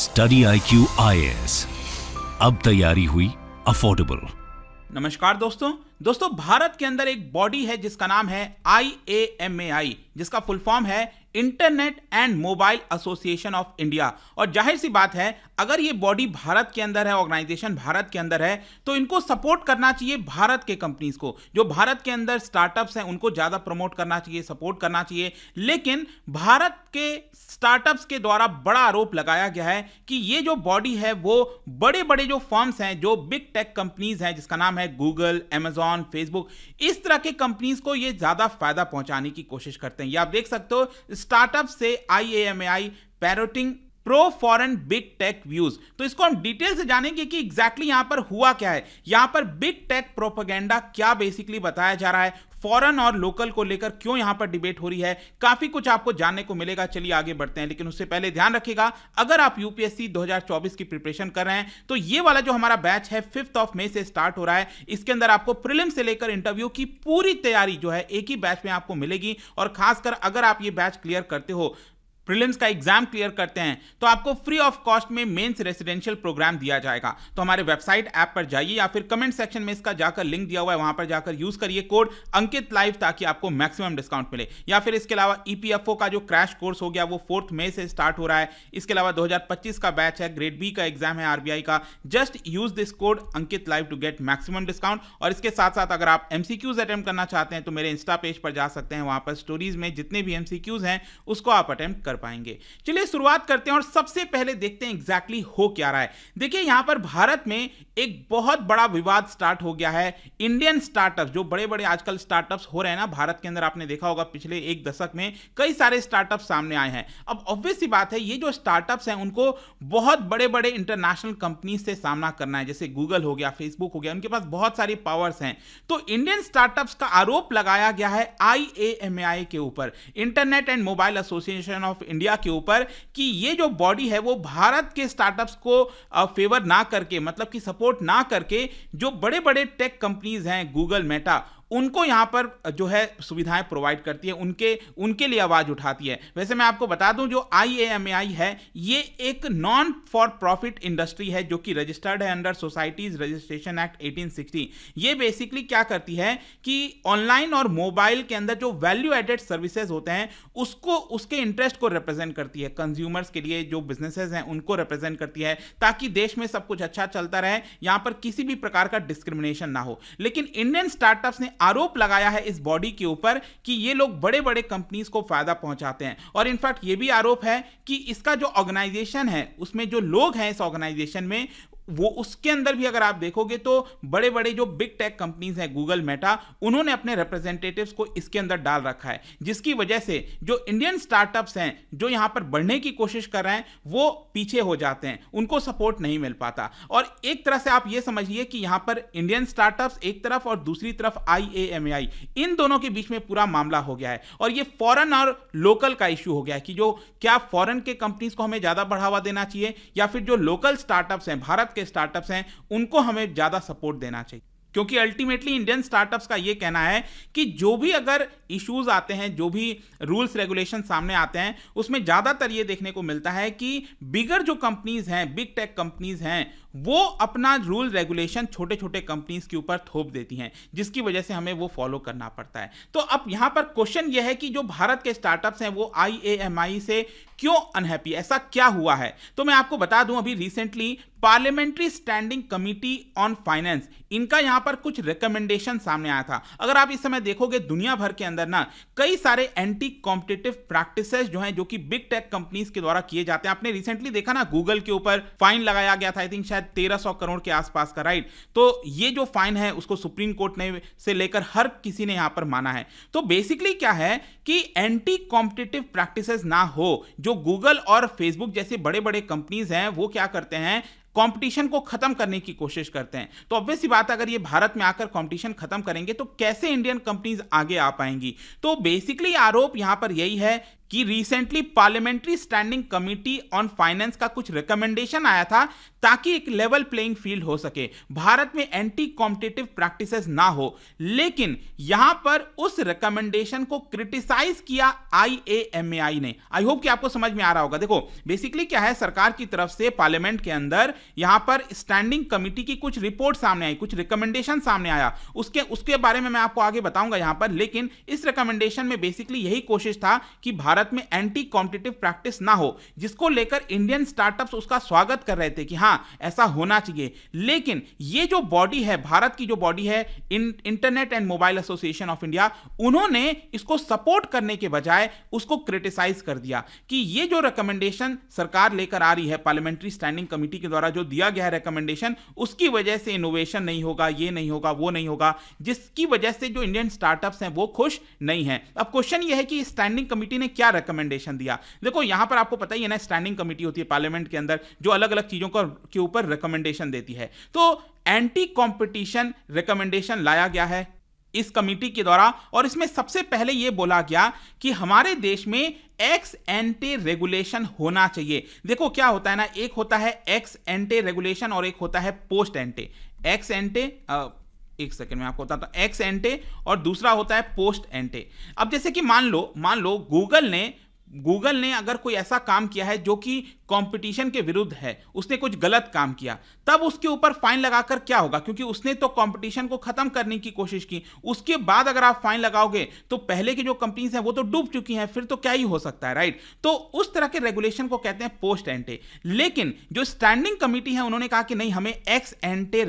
study I Q आई अब तैयारी हुई अफोर्डेबल नमस्कार दोस्तों दोस्तों भारत के अंदर एक बॉडी है जिसका नाम है आई ए एम ए आई जिसका फुल फॉर्म है internet and mobile association of India और जाहिर सी बात है अगर ये बॉडी भारत के अंदर है ऑर्गेनाइजेशन भारत के अंदर है तो इनको सपोर्ट करना चाहिए भारत के कंपनीज को जो भारत के अंदर स्टार्टअप्स हैं उनको ज़्यादा प्रमोट करना चाहिए सपोर्ट करना चाहिए लेकिन भारत के स्टार्टअप्स के द्वारा बड़ा आरोप लगाया गया है कि ये जो बॉडी है वो बड़े बड़े जो फॉर्म्स हैं जो बिग टेक कंपनीज हैं जिसका नाम है गूगल एमेजॉन फेसबुक इस तरह के कंपनीज को ये ज़्यादा फायदा पहुंचाने की कोशिश करते हैं ये आप देख सकते हो स्टार्टअप से आई parroting pro foreign big tech views तो इसको हम डिटेल से जानेंगे कि एग्जैक्टली exactly यहां पर हुआ क्या है यहां पर बिग टेक प्रोपोगेंडा क्या बेसिकली बताया जा रहा है फॉरन और लोकल को लेकर क्यों यहां पर डिबेट हो रही है काफी कुछ आपको जानने को मिलेगा चलिए आगे बढ़ते हैं लेकिन उससे पहले ध्यान रखिएगा अगर आप यूपीएससी 2024 की प्रिपरेशन कर रहे हैं तो ये वाला जो हमारा बैच है फिफ्थ ऑफ मे से स्टार्ट हो रहा है इसके अंदर आपको प्रिलिम से लेकर इंटरव्यू की पूरी तैयारी जो है एक ही बैच में आपको मिलेगी और खासकर अगर आप ये बैच क्लियर करते हो प्रीलिम्स का एग्जाम क्लियर करते हैं तो आपको फ्री ऑफ कॉस्ट में मेंस रेसिडेंशियल प्रोग्राम दिया जाएगा तो हमारे वेबसाइट ऐप पर जाइए या फिर कमेंट सेक्शन में इसका जाकर लिंक दिया हुआ है वहां पर जाकर यूज करिए कोड अंकित लाइव ताकि आपको मैक्सिमम डिस्काउंट मिले या फिर इसके अलावा ईपीएफओ e का जो क्रैश कोर्स हो गया वो फोर्थ मई से स्टार्ट हो रहा है इसके अलावा दो का बैच है ग्रेड बी का एग्जाम है आरबीआई का just use this code Ankit live to get maximum discount और इसके साथ साथ अगर आप एमसीक्यूज अटेम्प्ट करना चाहते हैं तो मेरे इंस्टा पेज पर जा सकते हैं वहां पर स्टोरीज में जितने भी एमसीक्यूज हैं उसको आप अटेम्प्ट कर पाएंगे चलिए शुरुआत करते हैं और सबसे पहले देखते हैं एग्जैक्टली exactly हो क्या रहा है देखिए यहां पर भारत में एक बहुत बड़ा विवाद स्टार्ट हो गया है इंडियन स्टार्टअप जो बड़े बड़े आजकल स्टार्टअप्स हो रहे हैं ना भारत के अंदर आपने देखा होगा पिछले एक दशक में कई सारे स्टार्टअप सामने आए हैं अब ऑब्वियस ही बात है ये जो स्टार्टअप्स हैं उनको बहुत बड़े बड़े इंटरनेशनल कंपनी से सामना करना है जैसे गूगल हो गया फेसबुक हो गया उनके पास बहुत सारी पावर्स हैं तो इंडियन स्टार्टअप्स का आरोप लगाया गया है आई के ऊपर internet and mobile association of India के ऊपर कि ये जो बॉडी है वो भारत के स्टार्टअप्स को फेवर ना करके मतलब कि सपोर्ट ना करके जो बड़े बड़े टेक कंपनीज हैं गूगल मेटा उनको यहाँ पर जो है सुविधाएं प्रोवाइड करती है उनके उनके लिए आवाज़ उठाती है वैसे मैं आपको बता दूं जो आई है ये एक नॉन फॉर प्रॉफिट इंडस्ट्री है जो कि रजिस्टर्ड है अंडर सोसाइटीज रजिस्ट्रेशन एक्ट 1860 ये बेसिकली क्या करती है कि ऑनलाइन और मोबाइल के अंदर जो वैल्यू एडेड सर्विसेज होते हैं उसको उसके इंटरेस्ट को रिप्रेजेंट करती है कंज्यूमर्स के लिए जो बिजनेसेस हैं उनको रिप्रेजेंट करती है ताकि देश में सब कुछ अच्छा चलता रहे यहाँ पर किसी भी प्रकार का डिस्क्रिमिनेशन ना हो लेकिन इंडियन स्टार्टअप्स ने आरोप लगाया है इस बॉडी के ऊपर कि ये लोग बड़े बड़े कंपनीज को फायदा पहुंचाते हैं और इनफैक्ट ये भी आरोप है कि इसका जो ऑर्गेनाइजेशन है उसमें जो लोग हैं इस ऑर्गेनाइजेशन में वो उसके अंदर भी अगर आप देखोगे तो बड़े बड़े जो बिग टेक कंपनीज हैं गूगल मेटा उन्होंने अपने रिप्रेजेंटेटिव्स को इसके अंदर डाल रखा है जिसकी वजह से जो इंडियन स्टार्टअप्स हैं जो यहाँ पर बढ़ने की कोशिश कर रहे हैं वो पीछे हो जाते हैं उनको सपोर्ट नहीं मिल पाता और एक तरह से आप ये समझिए कि यहाँ पर इंडियन स्टार्टअप्स एक तरफ और दूसरी तरफ आई इन दोनों के बीच में पूरा मामला हो गया है और ये फॉरन और लोकल का इश्यू हो गया है कि जो क्या फॉरन के कंपनीज को हमें ज़्यादा बढ़ावा देना चाहिए या फिर जो लोकल स्टार्टअप्स हैं भारत के स्टार्टअप्स हैं उनको हमें ज़्यादा सपोर्ट देना चाहिए क्योंकि अल्टीमेटली इंडियन स्टार्टअप्स का ये कहना है कि जो भी अगर इश्यूज आते हैं जो भी रूल्स रेगुलेशन सामने आते हैं उसमें ज़्यादातर ये देखने को मिलता है कि बिगर जो कंपनीज हैं बिग टेक कंपनीज हैं वो अपना रूल रेगुलेशन छोटे छोटे कंपनीज के ऊपर थोप देती हैं जिसकी वजह से हमें वो फॉलो करना पड़ता है तो अब यहाँ पर क्वेश्चन ये है कि जो भारत के स्टार्टअप्स हैं वो आई से क्यों अनहैप्पी ऐसा क्या हुआ है तो मैं आपको बता दूं अभी recently parliamentary standing committee on finance इनका यहां पर कुछ रिकमेंडेशन सामने आया था अगर आप इस समय देखोगे दुनिया भर के अंदर ना कई सारे एंटी कॉम्पिटेटिव प्रैक्टिस जो हैं जो कि बिग टेक कंपनीज के द्वारा किए जाते हैं आपने रिसेंटली देखा ना गूगल के ऊपर फाइन लगाया गया था आई थिंक शायद तेरह सौ करोड़ के आसपास का राइट तो ये जो फाइन है उसको सुप्रीम कोर्ट ने से लेकर हर किसी ने यहां पर माना है तो बेसिकली क्या है कि एंटी कॉम्पिटेटिव प्रैक्टिसेस ना हो जो गूगल और फेसबुक जैसे बड़े बड़े कंपनीज हैं वो क्या करते हैं कंपटीशन को खत्म करने की कोशिश करते हैं तो ऑब्वियस सी बात अगर ये भारत में आकर कंपटीशन खत्म करेंगे तो कैसे इंडियन कंपनीज आगे आ पाएंगी तो बेसिकली आरोप यहां पर यही है कि recently parliamentary standing committee on finance का कुछ रिकमेंडेशन आया था ताकि एक लेवल प्लेइंग फील्ड हो सके भारत में एंटी कॉम्पिटेटिव प्रैक्टिसेस ना हो लेकिन यहां पर उस रिकमेंडेशन को क्रिटिसाइज किया आई ने आई होप कि आपको समझ में आ रहा होगा देखो बेसिकली क्या है सरकार की तरफ से पार्लियामेंट के अंदर यहां पर स्टैंडिंग कमिटी की कुछ रिपोर्ट सामने आई कुछ रिकमेंडेशन सामने आया उसके उसके बारे में मैं आपको आगे बताऊंगा यहां पर लेकिन इस रिकमेंडेशन में बेसिकली यही कोशिश था कि भारत भारत में एंटी कॉम्पिटेटिव प्रैक्टिस ना हो जिसको लेकर इंडियन स्टार्टअप्स उसका स्वागत कर रहे थे कि हाँ ऐसा होना चाहिए लेकिन ये जो बॉडी है भारत की जो बॉडी है internet and mobile association of India उन्होंने इसको सपोर्ट करने के बजाय उसको क्रिटिसाइज कर दिया कि ये जो रिकमेंडेशन सरकार लेकर आ रही है पार्लियामेंट्री स्टैंडिंग कमेटी के द्वारा जो दिया गया है रिकमेंडेशन उसकी वजह से इनोवेशन नहीं होगा ये नहीं होगा वो नहीं होगा जिसकी वजह से जो इंडियन स्टार्टअप्स हैं वो खुश नहीं है अब क्वेश्चन ये है कि स्टैंडिंग कमेटी ने क्या क्या रिकमेंडेशन दिया देखो यहां पर आपको पता ही है ना स्टैंडिंग कमेटी होती है पार्लियामेंट के अंदर जो अलग अलग चीज़ों के ऊपर रिकमेंडेशन देती है तो एंटी कॉम्पिटिशन रिकमेंडेशन लाया गया है इस कमेटी के द्वारा और इसमें सबसे पहले यह बोला गया कि हमारे देश में एक्स एंटी रेगुलेशन होना चाहिए देखो क्या होता है ना एक होता है एक्स एंटी रेगुलेशन और एक होता है पोस्ट एंटी एक्स एंटी एक सेकंड में आपको बताता हूँ एक्स एंटे और दूसरा होता है पोस्ट एंटे अब जैसे कि मान लो मान लो गूगल ने गूगल ने अगर कोई ऐसा काम किया है जो कि कंपटीशन के विरुद्ध है उसने कुछ गलत काम किया तब उसके ऊपर फाइन लगाकर क्या होगा क्योंकि उसने तो कंपटीशन को खत्म करने की कोशिश की उसके बाद अगर आप फाइन लगाओगे तो पहले की जो कंपनीज हैं वो तो डूब चुकी हैं फिर तो क्या ही हो सकता है राइट तो उस तरह के रेगुलेशन को कहते हैं पोस्ट एंटे लेकिन जो स्टैंडिंग कमिटी है उन्होंने कहा कि नहीं हमें एक्स एंटे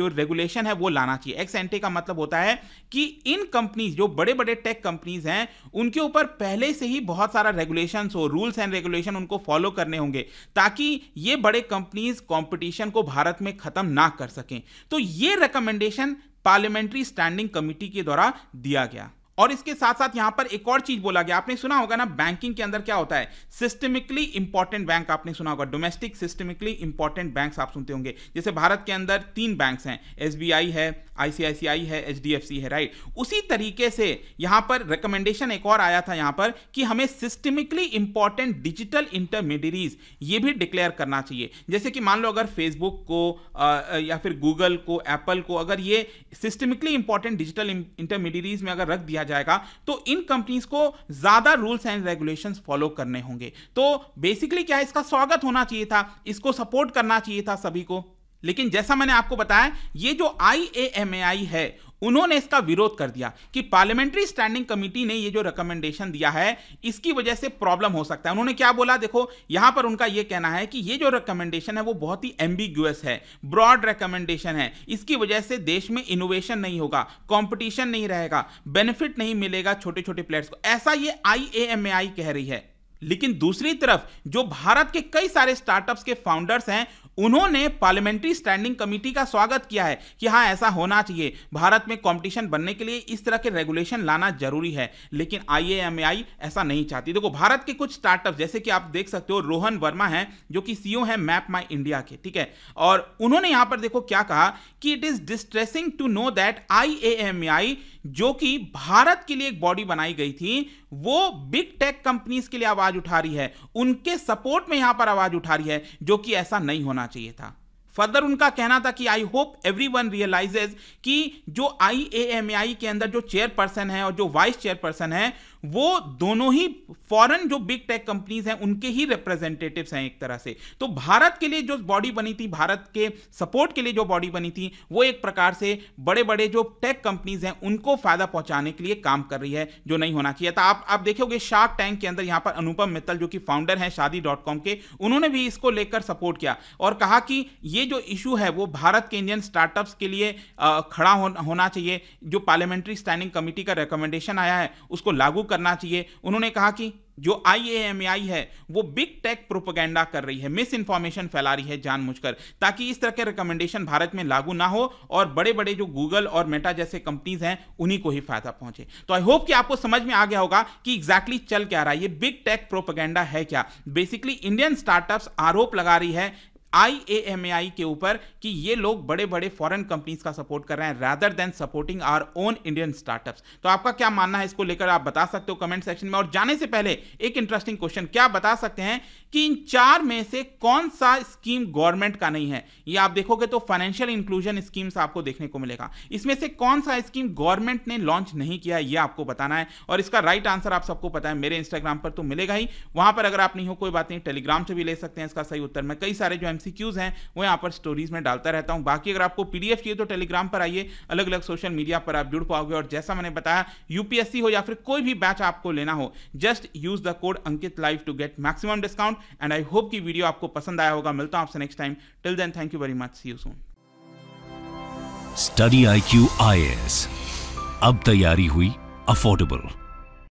जो रेगुलेशन है वो लाना चाहिए एक्स एंटे का मतलब होता है कि इन कंपनीज जो बड़े बड़े टेक कंपनीज हैं उनके ऊपर पहले से ही बहुत सारा रेगुलेशन हो रूल्स एंड रेगुलेशन उनको फॉलो करने होंगे ताकि ये बड़े कंपनीज कॉम्पिटिशन को भारत में ख़त्म ना कर सकें तो ये रिकमेंडेशन पार्लियामेंट्री स्टैंडिंग कमेटी के द्वारा दिया गया और इसके साथ साथ यहां पर एक और चीज बोला गया आपने सुना होगा ना बैंकिंग के अंदर क्या होता है सिस्टमिकली इंपॉर्टेंट बैंक आपने सुना होगा डोमेस्टिक सिस्टमिकली इंपॉर्टेंट बैंक आप सुनते होंगे जैसे भारत के अंदर तीन बैंक हैं एस है आईसीआईसीआई है एच है राइट उसी तरीके से यहां पर रिकमेंडेशन एक और आया था यहां पर कि हमें सिस्टमिकली इंपॉर्टेंट डिजिटल इंटरमीडियरीज ये भी डिक्लेयर करना चाहिए जैसे कि मान लो अगर फेसबुक को आ, या फिर गूगल को एप्पल को अगर ये सिस्टमिकली इंपॉर्टेंट डिजिटल इंटरमीडियरीज में अगर रख दिया जाएगा तो इन कंपनीज को ज्यादा रूल्स एंड रेगुलेशन फॉलो करने होंगे तो बेसिकली क्या इसका स्वागत होना चाहिए था इसको सपोर्ट करना चाहिए था सभी को लेकिन जैसा मैंने आपको बताया ये जो आई है उन्होंने इसका विरोध कर दिया कि पार्लियामेंट्री स्टैंडिंग कमेटी ने ये जो रिकमेंडेशन दिया है इसकी वजह से प्रॉब्लम हो सकता है उन्होंने क्या बोला देखो यहां पर उनका ये कहना है कि ये जो रिकमेंडेशन है वो बहुत ही एम्बिग्यूस है ब्रॉड रिकमेंडेशन है इसकी वजह से देश में इनोवेशन नहीं होगा कॉम्पिटिशन नहीं रहेगा बेनिफिट नहीं मिलेगा छोटे छोटे प्लेयर्स को ऐसा ये आई कह रही है लेकिन दूसरी तरफ जो भारत के कई सारे स्टार्टअप्स के फाउंडर्स हैं उन्होंने पार्लियामेंट्री स्टैंडिंग कमेटी का स्वागत किया है कि हाँ ऐसा होना चाहिए भारत में कंपटीशन बनने के लिए इस तरह के रेगुलेशन लाना जरूरी है लेकिन आई ऐसा नहीं चाहती देखो भारत के कुछ स्टार्टअप जैसे कि आप देख सकते हो रोहन वर्मा है जो कि सीईओ है मैप माई इंडिया के ठीक है और उन्होंने यहां पर देखो क्या कहा कि it is distressing to know that I जो कि भारत के लिए एक बॉडी बनाई गई थी वो बिग टेक कंपनीज के लिए आवाज उठा रही है उनके सपोर्ट में यहां पर आवाज उठा रही है जो कि ऐसा नहीं होना चाहिए था फर्दर उनका कहना था कि I hope everyone realises कि जो आई ए एम आई के अंदर जो चेयरपर्सन है और जो वाइस चेयरपर्सन है वो दोनों ही फॉरेन जो बिग टेक कंपनीज हैं उनके ही रिप्रेजेंटेटिव्स हैं एक तरह से तो भारत के लिए जो बॉडी बनी थी भारत के सपोर्ट के लिए जो बॉडी बनी थी वो एक प्रकार से बड़े बड़े जो टेक कंपनीज हैं उनको फायदा पहुंचाने के लिए काम कर रही है जो नहीं होना चाहिए था आप आप देखोगे शार्क टैंक के अंदर यहां पर अनुपम मित्तल जो कि फाउंडर हैं शादी डॉट कॉम के उन्होंने भी इसको लेकर सपोर्ट किया और कहा कि ये जो इशू है वो भारत के इंडियन स्टार्टअप्स के लिए खड़ा होना चाहिए जो पार्लियामेंट्री स्टैंडिंग कमेटी का रिकमेंडेशन आया है उसको लागू करना चाहिए उन्होंने कहा कि जो आई है वो बिग टेक प्रोपोगेंडा कर रही है मिस इन्फॉर्मेशन फैला रही है जानबूझकर ताकि इस तरह के रिकमेंडेशन भारत में लागू ना हो और बड़े बड़े जो गूगल और मेटा जैसे कंपनीज हैं उन्हीं को ही फायदा पहुंचे तो आई होप कि आपको समझ में आ गया होगा कि एग्जैक्टली exactly चल क्या रहा है ये बिग टेक प्रोपोगेंडा है क्या बेसिकली इंडियन स्टार्टअप्स आरोप लगा रही है आई के ऊपर कि ये लोग बड़े बड़े फॉरेन कंपनीज का सपोर्ट कर रहे हैं rather than supporting our own Indian startups तो आपका क्या मानना है इसको लेकर आप बता सकते हो कमेंट सेक्शन में और जाने से पहले एक इंटरेस्टिंग क्वेश्चन क्या बता सकते हैं कि इन चार में से कौन सा स्कीम गवर्नमेंट का नहीं है ये आप देखोगे तो फाइनेंशियल इंक्लूजन स्कीम्स आपको देखने को मिलेगा इसमें से कौन सा स्कीम गवर्नमेंट ने लॉन्च नहीं किया ये आपको बताना है और इसका राइट आंसर आप सबको पता है मेरे इंस्टाग्राम पर तो मिलेगा ही वहां पर अगर आप नहीं हो कोई बात नहीं टेलीग्राम से भी ले सकते हैं इसका सही उत्तर में कई सारे जो एमसीक्यूज हैं वो यहाँ पर स्टोरीज में डालता रहता हूँ बाकी अगर आपको पीडीएफ चाहिए तो टेलीग्राम पर आइए अलग अलग सोशल मीडिया पर आप जुड़ पाओगे और जैसा मैंने बताया यूपीएससी हो या फिर कोई भी बैच आपको लेना हो just use the code Ankit live to get maximum discount and I hope की वीडियो आपको पसंद आया होगा मिलता हूँ आपसे next time till then thank you very much see you soon study I Q I A S तैयारी हुई अफोर्डेबल